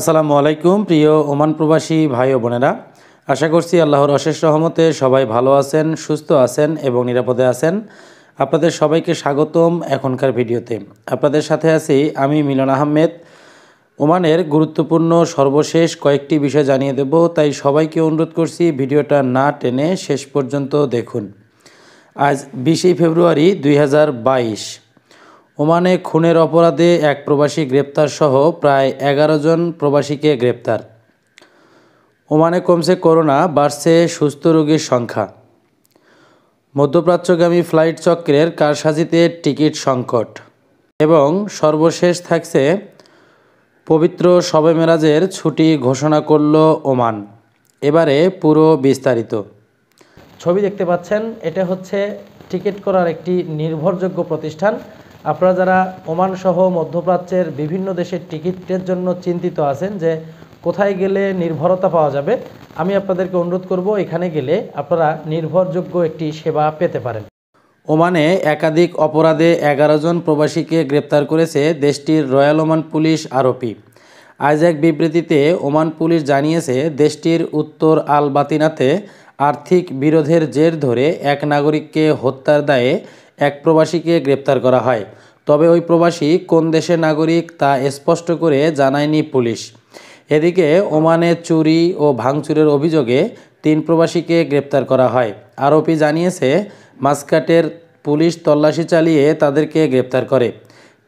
আসসালামু আলাইকুম প্রিয় ওমান প্রবাসী ভাই ও বোনেরা আশা করছি আল্লাহর অশেষ রহমতে সবাই ভালো আছেন সুস্থ আছেন এবং নিরাপদে আছেন আপনাদের সবাইকে স্বাগতম এখনকার ভিডিওতে আপনাদের সাথে আছি আমি মিলন আহমেদ ওমানের গুরুত্বপূর্ণ সর্বশেষ কয়েকটি বিষয় জানিয়ে দেব তাই সবাইকে অনুরোধ করছি ভিডিওটা না টেনে শেষ পর্যন্ত দেখুন আজ বিশে ফেব্রুয়ারি দুই ওমানে খুনের অপরাধে এক প্রবাসী গ্রেপ্তার সহ প্রায় এগারো জন প্রবাসীকে গ্রেপ্তার ওমানে কমছে করোনা বাড়ছে সুস্থ রোগীর সংখ্যা মধ্যপ্রাচ্যগামী ফ্লাইট চক্রের কারসাজিতে টিকিট সংকট এবং সর্বশেষ থাকছে পবিত্র শবে মেরাজের ছুটি ঘোষণা করল ওমান এবারে পুরো বিস্তারিত ছবি দেখতে পাচ্ছেন এটা হচ্ছে টিকিট করার একটি নির্ভরযোগ্য প্রতিষ্ঠান আপনারা যারা ওমান সহ মধ্যপ্রাচ্যের বিভিন্ন দেশের টিকিটের জন্য চিন্তিত আছেন যে কোথায় গেলে নির্ভরতা পাওয়া যাবে আমি আপনাদেরকে অনুরোধ করব এখানে গেলে আপনারা নির্ভরযোগ্য একটি সেবা পেতে পারেন ওমানে একাধিক অপরাধে এগারো জন প্রবাসীকে গ্রেপ্তার করেছে দেশটির রয়্যাল ওমান পুলিশ আরোপি আজ এক বিবৃতিতে ওমান পুলিশ জানিয়েছে দেশটির উত্তর আল বাতিনাতে আর্থিক বিরোধের জের ধরে এক নাগরিককে হত্যার দায়ে এক প্রবাসীকে গ্রেপ্তার করা হয় তবে ওই প্রবাসী কোন দেশের নাগরিক তা স্পষ্ট করে জানায়নি পুলিশ এদিকে ওমানে চুরি ও ভাঙচুরের অভিযোগে তিন প্রবাসীকে গ্রেপ্তার করা হয় আরোপি জানিয়েছে মাস্কাটের পুলিশ তল্লাশি চালিয়ে তাদেরকে গ্রেপ্তার করে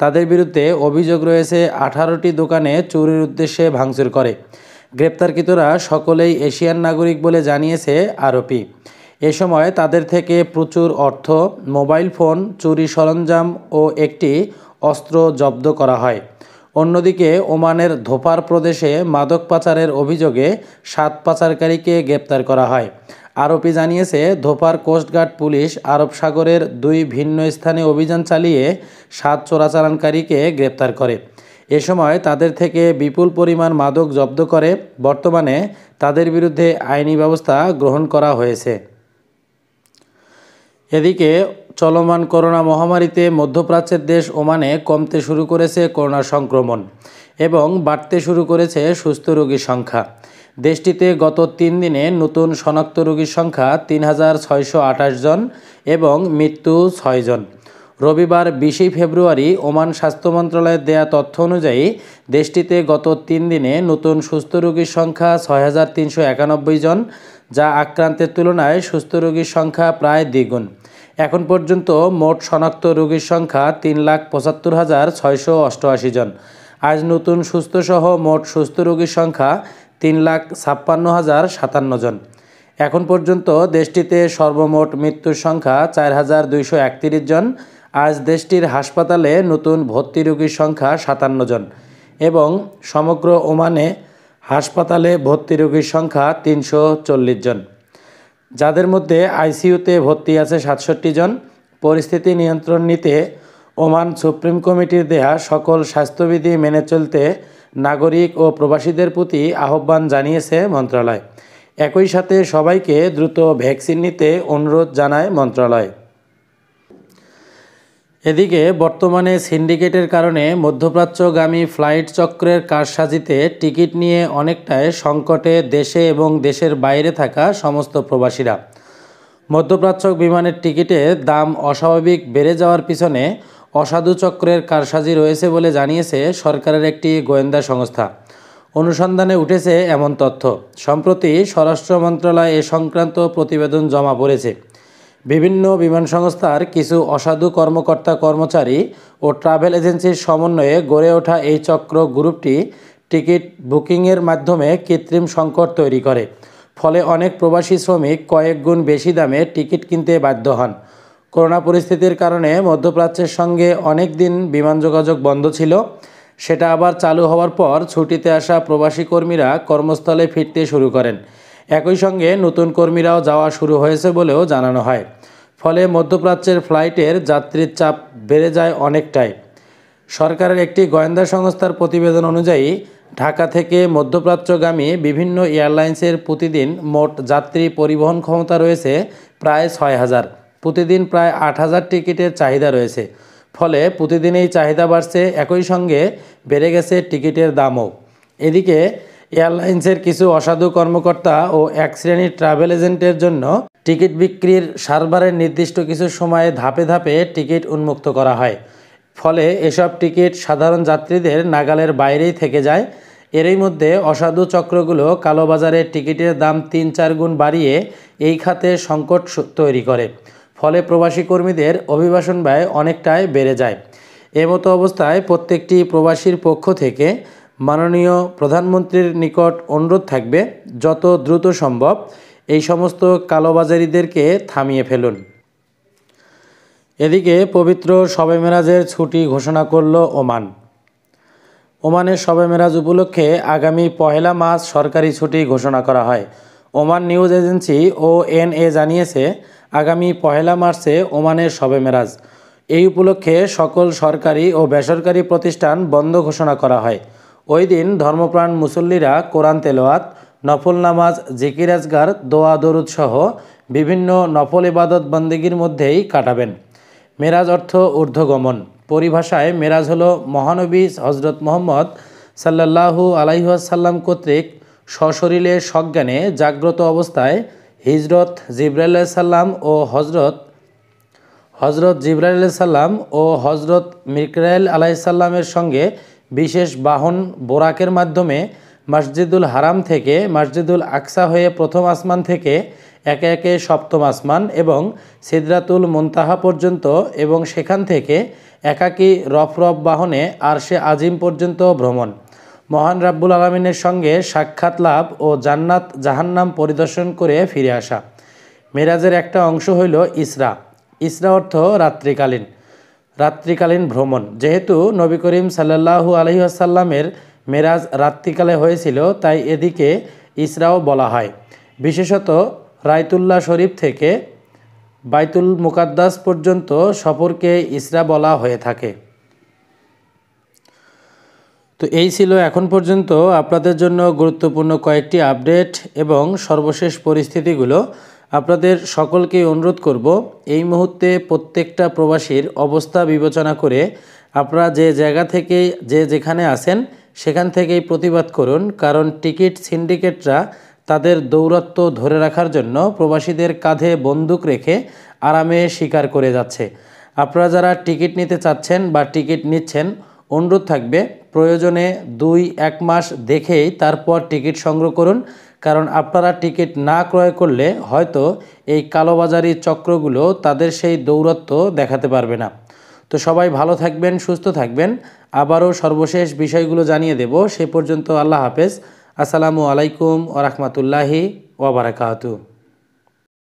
তাদের বিরুদ্ধে অভিযোগ রয়েছে আঠারোটি দোকানে চুরির উদ্দেশ্যে ভাঙচুর করে গ্রেপ্তারকৃতরা সকলেই এশিয়ান নাগরিক বলে জানিয়েছে আরোপি এ সময় তাদের থেকে প্রচুর অর্থ মোবাইল ফোন চুরি সরঞ্জাম ও একটি অস্ত্র জব্দ করা হয় অন্যদিকে ওমানের ধোপার প্রদেশে মাদক পাচারের অভিযোগে সাত পাচারকারীকে গ্রেপ্তার করা হয় আরোপি জানিয়েছে ধোপার কোস্টগার্ড পুলিশ আরব সাগরের দুই ভিন্ন স্থানে অভিযান চালিয়ে সাত চোরাচালানকারীকে গ্রেপ্তার করে এ সময় তাদের থেকে বিপুল পরিমাণ মাদক জব্দ করে বর্তমানে তাদের বিরুদ্ধে আইনি ব্যবস্থা গ্রহণ করা হয়েছে এদিকে চলমান করোনা মহামারীতে মধ্যপ্রাচ্যের দেশ ওমানে কমতে শুরু করেছে করোনা সংক্রমণ এবং বাড়তে শুরু করেছে সুস্থ রোগীর সংখ্যা দেশটিতে গত তিন দিনে নতুন শনাক্ত রোগীর সংখ্যা তিন হাজার ছয়শো আঠাশ জন এবং মৃত্যু ছয় জন রবিবার বিশে ফেব্রুয়ারি ওমান স্বাস্থ্য মন্ত্রণালয়ের দেয়া তথ্য অনুযায়ী দেশটিতে গত তিন দিনে নতুন সুস্থ রোগীর সংখ্যা ছয় হাজার তিনশো একানব্বই জন যা আক্রান্তের তুলনায় সুস্থ রোগীর সংখ্যা প্রায় দ্বিগুণ এখন পর্যন্ত মোট শনাক্ত রোগীর সংখ্যা তিন লাখ পঁচাত্তর হাজার ছয়শো অষ্টআশি জন আজ নতুন সুস্থসহ মোট সুস্থ রোগীর সংখ্যা তিন লাখ ছাপ্পান্ন হাজার সাতান্ন জন এখন পর্যন্ত দেশটিতে সর্বমোট মৃত্যুর সংখ্যা চার হাজার দুইশো একত্রিশ জন আজ দেশটির হাসপাতালে নতুন ভর্তি রোগীর সংখ্যা সাতান্ন জন এবং সমগ্র ওমানে হাসপাতালে ভর্তি রোগীর সংখ্যা তিনশো জন যাদের মধ্যে আইসিইউতে ভর্তি আছে সাতষট্টি জন পরিস্থিতি নিয়ন্ত্রণ নিতে ওমান সুপ্রিম কমিটির দেয়া সকল স্বাস্থ্যবিধি মেনে চলতে নাগরিক ও প্রবাসীদের প্রতি আহ্বান জানিয়েছে মন্ত্রণালয় একই সাথে সবাইকে দ্রুত ভ্যাকসিন নিতে অনুরোধ জানায় মন্ত্রণালয় এদিকে বর্তমানে সিন্ডিকেটের কারণে মধ্যপ্রাচ্যগামী ফ্লাইট চক্রের কারসাজিতে টিকিট নিয়ে অনেকটাই সংকটে দেশে এবং দেশের বাইরে থাকা সমস্ত প্রবাসীরা মধ্যপ্রাচ্য বিমানের টিকিটে দাম অস্বাভাবিক বেড়ে যাওয়ার পিছনে অসাধু চক্রের কারসাজি রয়েছে বলে জানিয়েছে সরকারের একটি গোয়েন্দা সংস্থা অনুসন্ধানে উঠেছে এমন তথ্য সম্প্রতি স্বরাষ্ট্র মন্ত্রণালয় এ সংক্রান্ত প্রতিবেদন জমা পড়েছে বিভিন্ন বিমান সংস্থার কিছু অসাধু কর্মকর্তা কর্মচারী ও ট্রাভেল এজেন্সির সমন্বয়ে গড়ে ওঠা এই চক্র গ্রুপটি টিকিট বুকিংয়ের মাধ্যমে কৃত্রিম সংকট তৈরি করে ফলে অনেক প্রবাসী শ্রমিক কয়েক গুণ বেশি দামে টিকিট কিনতে বাধ্য হন করোনা পরিস্থিতির কারণে মধ্যপ্রাচ্যের সঙ্গে অনেক দিন বিমান যোগাযোগ বন্ধ ছিল সেটা আবার চালু হওয়ার পর ছুটিতে আসা প্রবাসী কর্মীরা কর্মস্থলে ফিরতে শুরু করেন একই সঙ্গে নতুন কর্মীরাও যাওয়া শুরু হয়েছে বলেও জানানো হয় ফলে মধ্যপ্রাচ্যের ফ্লাইটের যাত্রীর চাপ বেড়ে যায় অনেকটাই সরকারের একটি গোয়েন্দা সংস্থার প্রতিবেদন অনুযায়ী ঢাকা থেকে মধ্যপ্রাচ্যগামী বিভিন্ন এয়ারলাইন্সের প্রতিদিন মোট যাত্রী পরিবহন ক্ষমতা রয়েছে প্রায় ছয় হাজার প্রতিদিন প্রায় আট হাজার টিকিটের চাহিদা রয়েছে ফলে প্রতিদিন এই চাহিদা বাড়ছে একই সঙ্গে বেড়ে গেছে টিকিটের দামও এদিকে এয়ারলাইন্সের কিছু অসাধু কর্মকর্তা ও এক শ্রেণীর ট্রাভেল এজেন্টের জন্য টিকিট বিক্রির সার্ভারের নির্দিষ্ট কিছু সময়ে ধাপে ধাপে টিকিট উন্মুক্ত করা হয় ফলে এসব টিকিট সাধারণ যাত্রীদের নাগালের বাইরেই থেকে যায় এরই মধ্যে অসাধু চক্রগুলো কালোবাজারে টিকিটের দাম তিন চার গুণ বাড়িয়ে এই খাতে সংকট তৈরি করে ফলে প্রবাসী কর্মীদের অভিবাসন ব্যয় অনেকটাই বেড়ে যায় এমতো অবস্থায় প্রত্যেকটি প্রবাসীর পক্ষ থেকে মাননীয় প্রধানমন্ত্রীর নিকট অনুরোধ থাকবে যত দ্রুত সম্ভব এই সমস্ত কালোবাজারিদেরকে থামিয়ে ফেলুন এদিকে পবিত্র শবে মেরাজের ছুটি ঘোষণা করল ওমান ওমানের শবে মেরাজ উপলক্ষে আগামী পহেলা মাস সরকারি ছুটি ঘোষণা করা হয় Oman news agency O N A জানিয়েছে আগামী পহেলা মার্চে ওমানের শবে মেরাজ এই উপলক্ষে সকল সরকারি ও বেসরকারি প্রতিষ্ঠান বন্ধ ঘোষণা করা হয় ওই দিন ধর্মপ্রাণ মুসল্লিরা কোরআন তেলোয়াত নফল নামাজ জিকির আজগার দোয়া দরুদ সহ বিভিন্ন নফল ইবাদত বন্দিগির মধ্যেই কাটাবেন মেরাজ অর্থ ঊর্ধ্বগমন পরিভাষায় মেরাজ হল মহানবী হজরত মোহাম্মদ সাল্লাহু আলাইহাসাল্লাম কর্তৃক সশরীরে সজ্ঞানে জাগ্রত অবস্থায় হিজরত জিব্রাহ সাল্লাম ও হজরত হজরত জিব্রাইল সাল্লাম ও হজরত মিকরাইল আলাইসাল্লামের সঙ্গে বিশেষ বাহন বোরাকের মাধ্যমে মসজিদুল হারাম থেকে মসজিদুল আকসা হয়ে প্রথম আসমান থেকে একে একে সপ্তম আসমান এবং সিদ্রাতুল মুনতাহা পর্যন্ত এবং সেখান থেকে একাকী রফরফ বাহনে আরশে আজিম পর্যন্ত ভ্রমণ মহান রাব্বুল আলমিনের সঙ্গে সাক্ষাৎ লাভ ও জান্নাত জাহান্নাম পরিদর্শন করে ফিরে আসা মেরাজের একটা অংশ হইল ইসরা ইসরা অর্থ রাত্রিকালীন রাত্রিকালীন ভ্রমণ যেহেতু নবী করিম সাল্লাহু আলহি আসাল্লামের মেরাজ রাত্রিকালে হয়েছিল তাই এদিকে ইসরাও বলা হয় বিশেষত রায়তুল্লাহ শরীফ থেকে বাইতুল মুকাদ্দাস পর্যন্ত সফরকে ইসরা বলা হয়ে থাকে তো এই ছিল এখন পর্যন্ত আপনাদের জন্য গুরুত্বপূর্ণ কয়েকটি আপডেট এবং সর্বশেষ পরিস্থিতিগুলো আপনাদের সকলকে অনুরোধ করব এই মুহূর্তে প্রত্যেকটা প্রবাসীর অবস্থা বিবেচনা করে আপনারা যে জায়গা থেকে যে যেখানে আছেন সেখান থেকেই প্রতিবাদ করুন কারণ টিকিট সিন্ডিকেটরা তাদের দৌরত্ব ধরে রাখার জন্য প্রবাসীদের কাঁধে বন্দুক রেখে আরামে শিকার করে যাচ্ছে আপনারা যারা টিকিট নিতে চাচ্ছেন বা টিকিট নিচ্ছেন অনুরোধ থাকবে প্রয়োজনে দুই এক মাস দেখেই তারপর টিকিট সংগ্রহ করুন কারণ আপনারা টিকিট না ক্রয় করলে হয়তো এই কালোবাজারি চক্রগুলো তাদের সেই দৌরত্ব দেখাতে পারবে না তো সবাই ভালো থাকবেন সুস্থ থাকবেন আবারও সর্বশেষ বিষয়গুলো জানিয়ে দেব সে পর্যন্ত আল্লাহ হাফেজ আসসালামু আলাইকুম ওরহমতুল্লাহি ওবরাকাতু